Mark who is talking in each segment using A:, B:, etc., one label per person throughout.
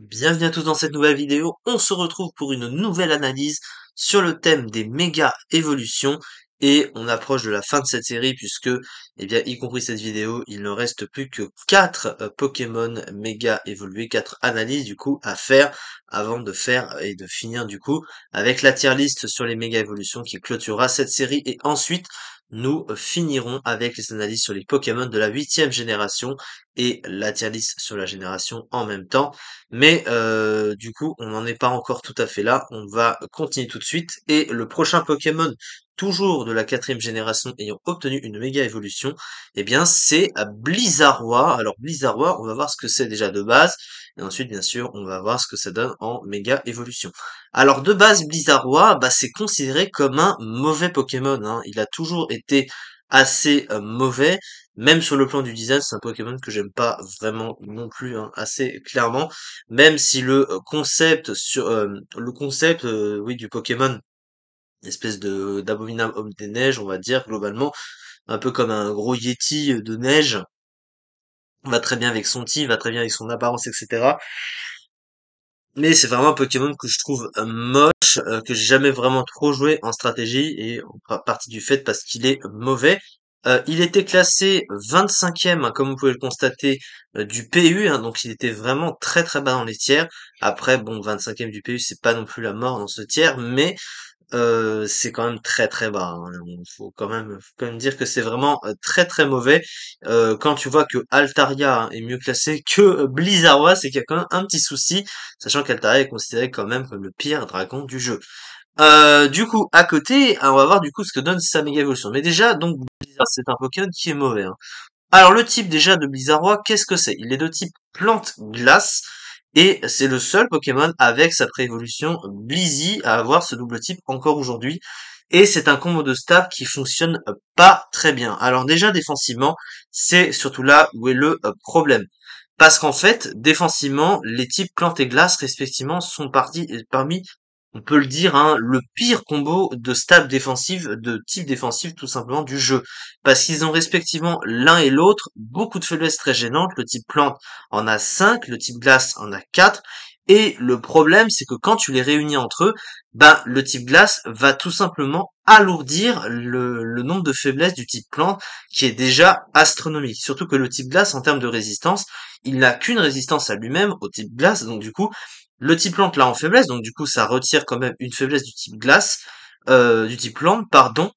A: Bienvenue à tous dans cette nouvelle vidéo. On se retrouve pour une nouvelle analyse sur le thème des méga évolutions et on approche de la fin de cette série puisque, eh bien, y compris cette vidéo, il ne reste plus que 4 euh, Pokémon méga évolués, 4 analyses du coup à faire avant de faire et de finir du coup avec la tier list sur les méga évolutions qui clôturera cette série et ensuite nous finirons avec les analyses sur les Pokémon de la huitième génération et la tier sur la génération en même temps. Mais euh, du coup, on n'en est pas encore tout à fait là. On va continuer tout de suite. Et le prochain Pokémon toujours de la quatrième génération ayant obtenu une méga évolution, eh bien c'est à War. Alors War, on va voir ce que c'est déjà de base, et ensuite bien sûr on va voir ce que ça donne en méga évolution. Alors de base Blizzard bah, c'est considéré comme un mauvais Pokémon. Hein. Il a toujours été assez euh, mauvais, même sur le plan du design, c'est un Pokémon que j'aime pas vraiment non plus, hein, assez clairement. Même si le euh, concept sur euh, le concept oui du Pokémon espèce de d'abominable homme des neiges, on va dire globalement, un peu comme un gros yeti euh, de neige, va très bien avec son ti, va très bien avec son apparence, etc. Mais c'est vraiment un Pokémon que je trouve euh, moche, euh, que j'ai jamais vraiment trop joué en stratégie et en partie du fait parce qu'il est mauvais. il était classé 25e, hein, comme vous pouvez le constater, du PU, hein, donc il était vraiment très très bas dans les tiers. Après, bon, 25e du PU, c'est pas non plus la mort dans ce tiers, mais euh, c'est quand même très très bas. Hein. Il faut quand même, dire que c'est vraiment euh, très très mauvais. Euh, quand tu vois que Altaria est mieux classé que Blizzard, c'est qu'il y a quand même un petit souci, sachant qu'Altaria est considéré quand même comme le pire dragon du jeu. du coup, à côté, on va voir du coup ce que donne sa méga évolution. Mais déjà, donc Blizzard, c'est un Pokémon qui est mauvais. Hein. Alors le type déjà de Blizzard, qu'est-ce que c'est Il est de type plante glace. Et c'est le seul Pokémon avec sa préévolution Blizzy à avoir ce double type encore aujourd'hui. Et c'est un combo de stats qui fonctionne pas très bien. Alors déjà défensivement, c'est surtout là où est le euh, problème. Parce qu'en fait, défensivement, les types plantes et glace respectivement sont partis, euh, parmi on peut le dire, hein, le pire combo de stab défensive, de type défensif tout simplement du jeu. Parce qu'ils ont respectivement l'un et l'autre beaucoup de faiblesses très gênantes. Le type plante en a 5, le type glace en a 4. Et le problème, c'est que quand tu les réunis entre eux, ben, le type glace va tout simplement alourdir le, le nombre de faiblesses du type plante qui est déjà astronomique. Surtout que le type glace, en termes de résistance, il n'a qu'une résistance à lui-même au type glace, donc du coup, le type plante là en faiblesse, donc du coup ça retire quand même une faiblesse du type glace, euh, du type plante, pardon.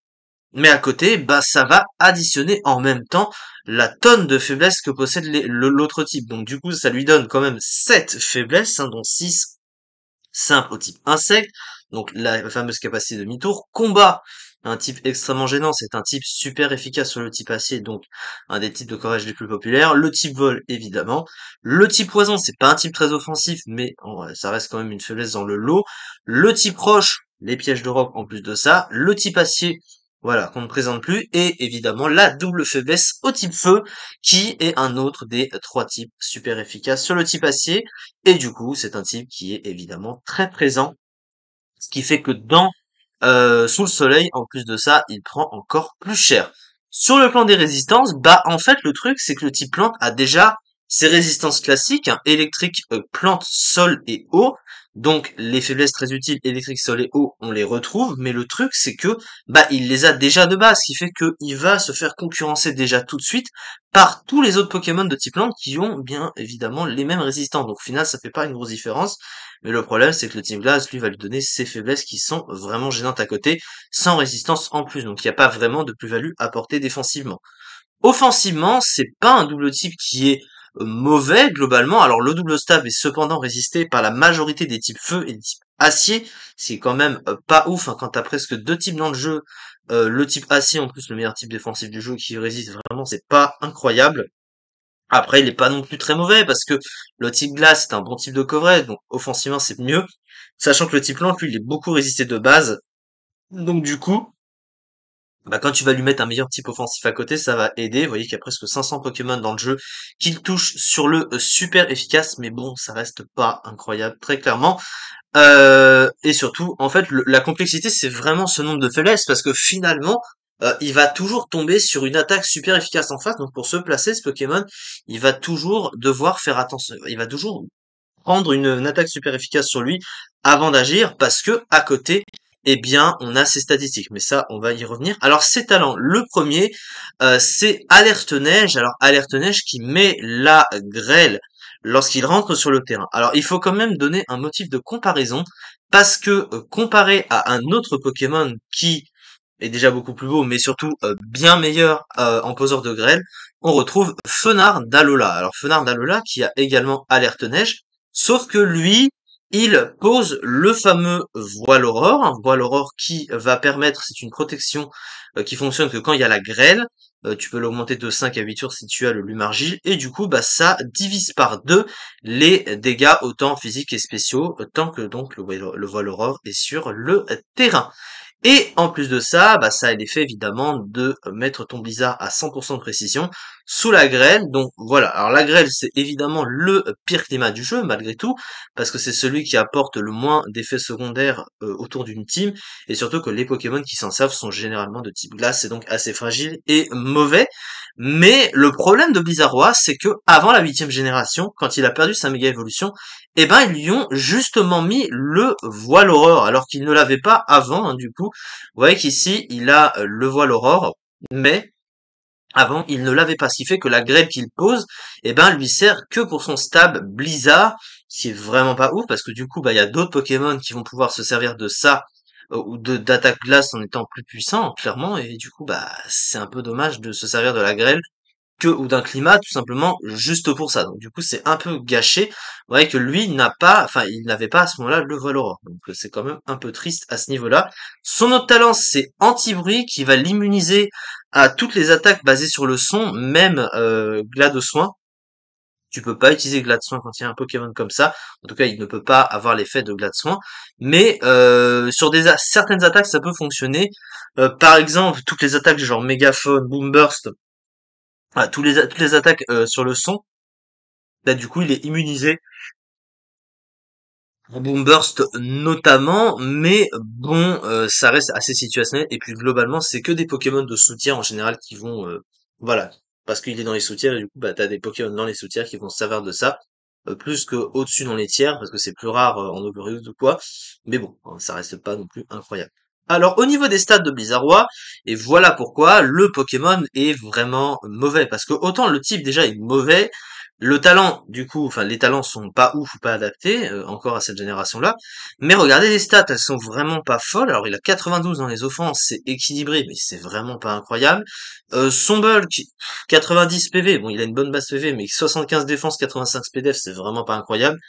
A: Mais à côté, bah ça va additionner en même temps la tonne de faiblesse que possède l'autre type. Donc du coup ça lui donne quand même 7 faiblesses, hein, dont 6 simples au type insecte, donc la fameuse capacité de mi-tour, combat un type extrêmement gênant, c'est un type super efficace sur le type acier, donc un des types de corrège les plus populaires. Le type vol, évidemment. Le type poison, c'est pas un type très offensif, mais ça reste quand même une faiblesse dans le lot. Le type roche, les pièges de roc en plus de ça. Le type acier, voilà, qu'on ne présente plus, et évidemment la double faiblesse au type feu, qui est un autre des trois types super efficaces sur le type acier, et du coup c'est un type qui est évidemment très présent, ce qui fait que dans euh, sous le soleil, en plus de ça, il prend encore plus cher. Sur le plan des résistances, bah en fait le truc c'est que le type plante a déjà ces résistances classiques, hein, électrique, euh, plante, sol et eau, donc les faiblesses très utiles électrique, sol et eau, on les retrouve, mais le truc c'est que bah il les a déjà de base, ce qui fait qu'il va se faire concurrencer déjà tout de suite par tous les autres Pokémon de type plante qui ont bien évidemment les mêmes résistances. Donc au final ça fait pas une grosse différence, mais le problème c'est que le Team Glass lui va lui donner ses faiblesses qui sont vraiment gênantes à côté, sans résistance en plus, donc il n'y a pas vraiment de plus-value à porter défensivement. Offensivement, c'est pas un double type qui est mauvais globalement. Alors le double stab est cependant résisté par la majorité des types feu et des types acier. C'est quand même euh, pas ouf hein, quand t'as presque deux types dans le jeu. Euh, le type acier en plus le meilleur type défensif du jeu qui résiste vraiment c'est pas incroyable. Après il est pas non plus très mauvais parce que le type glace est un bon type de coverage donc offensivement c'est mieux. Sachant que le type lente lui il est beaucoup résisté de base. Donc du coup bah, quand tu vas lui mettre un meilleur type offensif à côté, ça va aider. Vous voyez qu'il y a presque 500 Pokémon dans le jeu qu'il touche sur le euh, super efficace, mais bon, ça reste pas incroyable, très clairement. Euh, et surtout, en fait, la complexité, c'est vraiment ce nombre de faiblesses, parce que finalement, euh, il va toujours tomber sur une attaque super efficace en face. Donc pour se placer, ce Pokémon, il va toujours devoir faire attention. Il va toujours prendre une, une attaque super efficace sur lui avant d'agir, parce que à côté, eh bien, on a ces statistiques. Mais ça, on va y revenir. Alors, ces talents, le premier, euh, c'est Alerte Neige. Alors, Alerte Neige qui met la grêle lorsqu'il rentre sur le terrain. Alors, il faut quand même donner un motif de comparaison, parce que euh, comparé à un autre Pokémon qui est déjà beaucoup plus beau, mais surtout euh, bien meilleur en poseur de grêle, on retrouve Fenard d'Alola. Alors, Fenard d'Alola qui a également Alerte Neige, sauf que lui, il pose le fameux voile aurore, un voile aurore qui va permettre, c'est une protection euh, qui fonctionne que quand il y a la grêle, euh, tu peux l'augmenter de 5 à 8 heures si tu as le lumargile, et du coup bah ça divise par deux les dégâts autant physiques et spéciaux, euh, tant que donc le voile aurore est sur le terrain. Et en plus de ça, bah, ça a l'effet évidemment de mettre ton blizzard à 100% de précision sous la grêle. Donc voilà, alors la grêle c'est évidemment le pire climat du jeu malgré tout, parce que c'est celui qui apporte le moins d'effets secondaires euh, autour d'une team, et surtout que les Pokémon qui s'en servent sont généralement de type glace, c'est donc assez fragile et mauvais. Mais le problème de Blizzard Roy, c'est que avant la huitième génération, quand il a perdu sa méga évolution, eh ben ils lui ont justement mis le voile horreur, alors qu'il ne l'avait pas avant hein, du coup vous voyez qu'ici, il a euh, le voile aurore, mais avant, il ne l'avait pas, ce qui fait que la grêle qu'il pose, eh ben, lui sert que pour son stab Blizzard, qui est vraiment pas ouf, parce que du coup, bah, il y a d'autres Pokémon qui vont pouvoir se servir de ça, euh, ou de d'attaque glace en étant plus puissant, clairement, et du coup, bah, c'est un peu dommage de se servir de la grêle ou d'un climat tout simplement juste pour ça. Donc du coup c'est un peu gâché. voyez que lui n'a pas, enfin il n'avait pas à ce moment-là le vol Donc c'est quand même un peu triste à ce niveau-là. Son autre talent c'est anti-bruit qui va l'immuniser à toutes les attaques basées sur le son, même euh, de soin. Tu peux pas utiliser glas de soin quand il y a un Pokémon comme ça. En tout cas, il ne peut pas avoir l'effet de glas de soin. Mais euh, sur des certaines attaques, ça peut fonctionner. Euh, par exemple, toutes les attaques genre mégaphone, boom burst, à tous les, toutes les attaques euh, sur le son. Là, du coup, il est immunisé. Boom Burst notamment, mais bon, euh, ça reste assez situationnel. Et puis globalement, c'est que des Pokémon de soutien en général qui vont, euh, voilà, parce qu'il est dans les soutiens, et du coup, bah t'as des Pokémon dans les soutiens qui vont se servir de ça plus que au-dessus dans les tiers, parce que c'est plus rare en overuse ou quoi. Mais bon, hein, ça reste pas non plus incroyable. Alors au niveau des stats de Roy, et voilà pourquoi le Pokémon est vraiment mauvais, parce que autant le type déjà est mauvais, le talent, du coup, enfin les talents sont pas ouf ou pas adaptés euh, encore à cette génération-là. Mais regardez les stats, elles sont vraiment pas folles. Alors il a 92 dans les offenses, c'est équilibré, mais c'est vraiment pas incroyable. Euh, son bulk, 90 PV, bon il a une bonne base PV, mais 75 défense, 85 PDF, c'est vraiment pas incroyable.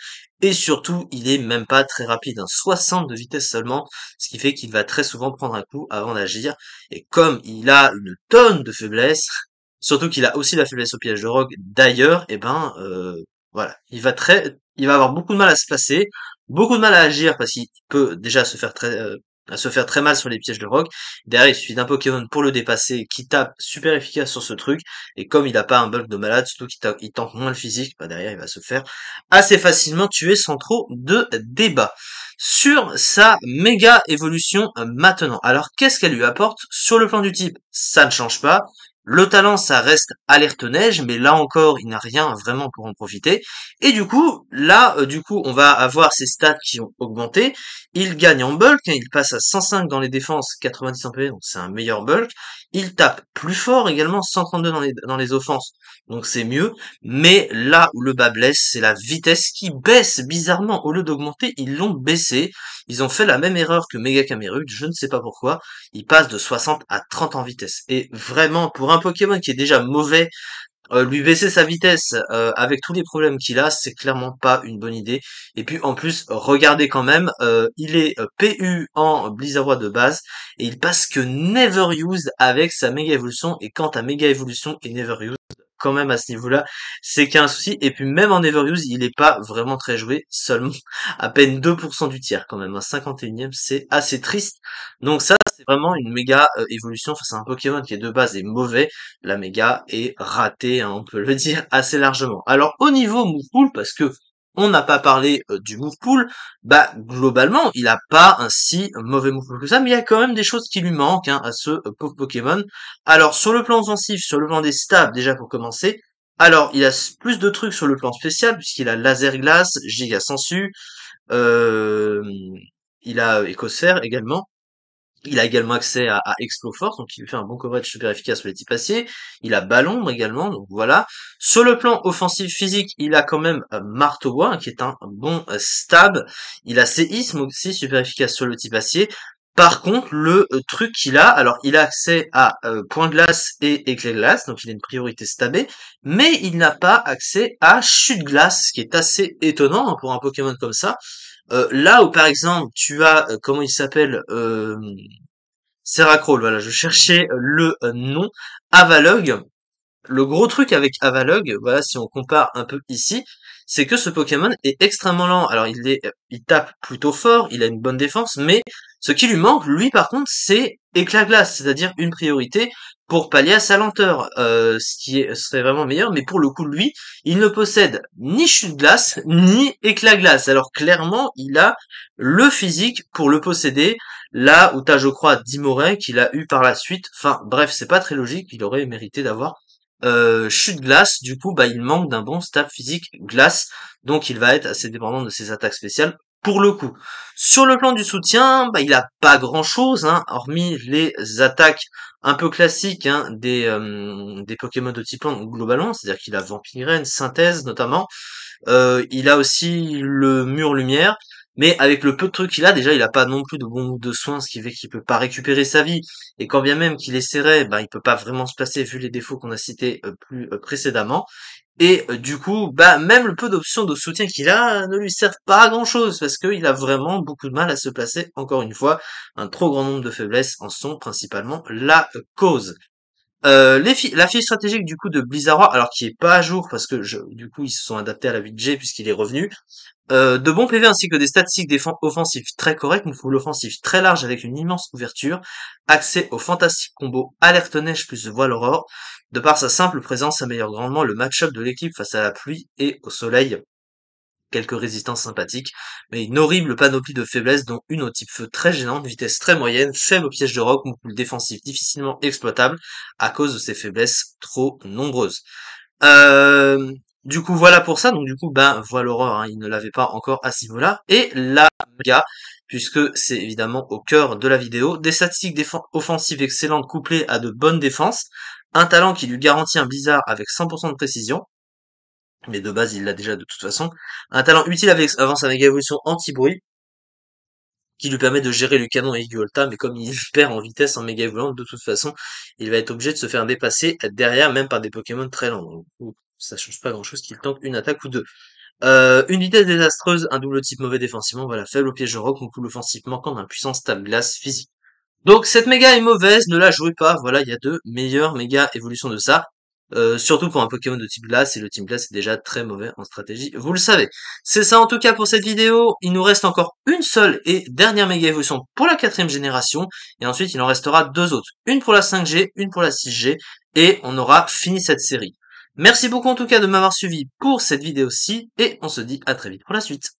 A: Et surtout, il est même pas très rapide, hein, 60 de vitesse seulement, ce qui fait qu'il va très souvent prendre un coup avant d'agir. Et comme il a une tonne de faiblesses, Surtout qu'il a aussi la faiblesse au piège de Rogue. D'ailleurs, eh ben, euh, voilà, il va très, il va avoir beaucoup de mal à se placer, beaucoup de mal à agir parce qu'il peut déjà se faire très, euh, à se faire très mal sur les pièges de Rogue. Derrière, il suffit d'un Pokémon pour le dépasser, qui tape super efficace sur ce truc. Et comme il n'a pas un bulk de malade, surtout qu'il tente moins le physique, bah derrière, il va se faire assez facilement tuer sans trop de débat. Sur sa méga évolution euh, maintenant. Alors, qu'est-ce qu'elle lui apporte Sur le plan du type, ça ne change pas. Le talent, ça reste alerte neige, mais là encore, il n'a rien vraiment pour en profiter. Et du coup, là, euh, du coup, on va avoir ces stats qui ont augmenté, il gagne en bulk, hein, il passe à 105 dans les défenses, 90 en PV, donc c'est un meilleur bulk. Il tape plus fort également, 132 dans les, dans les offenses, donc c'est mieux. Mais là où le bas blesse, c'est la vitesse qui baisse bizarrement. Au lieu d'augmenter, ils l'ont baissé. Ils ont fait la même erreur que Mega je ne sais pas pourquoi. Il passe de 60 à 30 en vitesse. Et vraiment, pour un Pokémon qui est déjà mauvais euh, lui baisser sa vitesse euh, avec tous les problèmes qu'il a, c'est clairement pas une bonne idée. Et puis en plus, regardez quand même, euh, il est PU en Blizzard de base et il passe que Never Used avec sa méga évolution. Et quant à méga évolution et Never Used, quand même à ce niveau-là, c'est qu'il y a un souci. Et puis même en Everuse, il n'est pas vraiment très joué, seulement à peine 2% du tiers quand même. Un 51ème, c'est assez triste. Donc ça, c'est vraiment une méga euh, évolution face à un Pokémon qui est de base est mauvais. La méga est ratée, hein, on peut le dire assez largement. Alors au niveau pool parce que on n'a pas parlé euh, du move pool, bah globalement il a pas un si mauvais move pool que ça, mais il y a quand même des choses qui lui manquent hein, à ce euh, Pokémon. Alors sur le plan offensif, sur le plan des stabs déjà pour commencer, alors il a plus de trucs sur le plan spécial puisqu'il a laser glace, giga sensu, euh, il a écosphère également. Il a également accès à, à donc il fait un bon coverage super efficace sur les types aciers. Il a Ballon également, donc voilà. Sur le plan offensif physique, il a quand même euh, Marteau Bois, qui est un bon euh, stab. Il a Séisme aussi, super efficace sur le type acier. Par contre, le euh, truc qu'il a, alors il a accès à point de glace et éclat glace, donc il a une priorité stabée, mais il n'a pas accès à chute glace, ce qui est assez étonnant hein, pour un Pokémon comme ça. Euh, là où par exemple tu as euh, comment il s'appelle euh, voilà, je cherchais euh, le nom Avalog. Le gros truc avec Avalog, voilà, si on compare un peu ici, c'est que ce Pokémon est extrêmement lent. Alors il est, il tape plutôt fort, il a une bonne défense, mais ce qui lui manque, lui par contre, c'est éclat glace, c'est-à-dire une priorité pour pallier à sa lenteur, euh, ce qui serait vraiment meilleur. Mais pour le coup, lui, il ne possède ni chute glace ni éclat glace. Alors clairement, il a le physique pour le posséder. Là où t'as, je crois, Dimorin qu'il a eu par la suite. Enfin, bref, c'est pas très logique. Il aurait mérité d'avoir euh, chute glace, du coup, bah, il manque d'un bon stab physique glace, donc il va être assez dépendant de ses attaques spéciales pour le coup. Sur le plan du soutien, bah, il a pas grand-chose, hein, hormis les attaques un peu classiques hein, des, euh, des Pokémon de type plan globalement, c'est-à-dire qu'il a Vampirène, Synthèse notamment. Euh, il a aussi le mur lumière, mais avec le peu de trucs qu'il a, déjà il a pas non plus de bon de soins, ce qui fait qu'il peut pas récupérer sa vie. Et quand bien même qu'il essaierait, bah, il peut pas vraiment se placer vu les défauts qu'on a cités euh, plus précédemment. Et euh, du coup, bah, même le peu d'options de soutien qu'il a euh, ne lui servent pas à grand chose parce qu'il a vraiment beaucoup de mal à se placer. Encore une fois, un trop grand nombre de faiblesses en sont principalement la cause. Euh, la fiche stratégique du coup de Blizzard, alors qui est pas à jour parce que je, du coup ils se sont adaptés à la 8G puisqu'il est revenu. Euh, de bons PV ainsi que des statistiques offensives très correctes, une foule offensive très large avec une immense ouverture, accès aux fantastique combo alerte neige plus voile aurore. De par sa simple présence, améliore grandement le match-up de l'équipe face à la pluie et au soleil quelques résistances sympathiques, mais une horrible panoplie de faiblesses dont une au type feu très gênante, vitesse très moyenne, faible piège de rock, pool défensif difficilement exploitable à cause de ses faiblesses trop nombreuses. Euh, du coup, voilà pour ça. Donc, du coup, ben, voilà l'horreur. Hein. Il ne l'avait pas encore à ce niveau-là. Et la gars, puisque c'est évidemment au cœur de la vidéo. Des statistiques offensives excellentes couplées à de bonnes défenses. Un talent qui lui garantit un bizarre avec 100% de précision mais de base il l'a déjà de toute façon. Un talent utile avec, avant sa méga évolution anti-bruit, qui lui permet de gérer le canon et mais comme il perd en vitesse en méga évoluant, de toute façon, il va être obligé de se faire dépasser derrière, même par des Pokémon très lents. Donc, ça change pas grand chose qu'il tente une attaque ou deux. Euh, une vitesse désastreuse, un double type mauvais défensivement, voilà, faible au piège de rock, on coule offensif manquant puissant stable glace physique. Donc cette méga est mauvaise, ne la jouez pas, voilà, il y a deux meilleures méga évolutions de ça. Euh, surtout pour un Pokémon de type glace, et le type glace est déjà très mauvais en stratégie, vous le savez. C'est ça en tout cas pour cette vidéo, il nous reste encore une seule et dernière méga évolution pour la quatrième génération, et ensuite il en restera deux autres, une pour la 5G, une pour la 6G, et on aura fini cette série. Merci beaucoup en tout cas de m'avoir suivi pour cette vidéo-ci, et on se dit à très vite pour la suite.